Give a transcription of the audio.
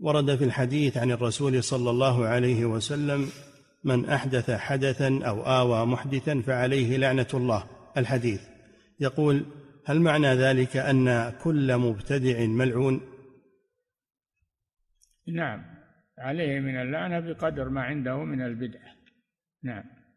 ورد في الحديث عن الرسول صلى الله عليه وسلم من احدث حدثا او اوى محدثا فعليه لعنه الله الحديث يقول هل معنى ذلك ان كل مبتدع ملعون نعم عليه من اللعنه بقدر ما عنده من البدعه نعم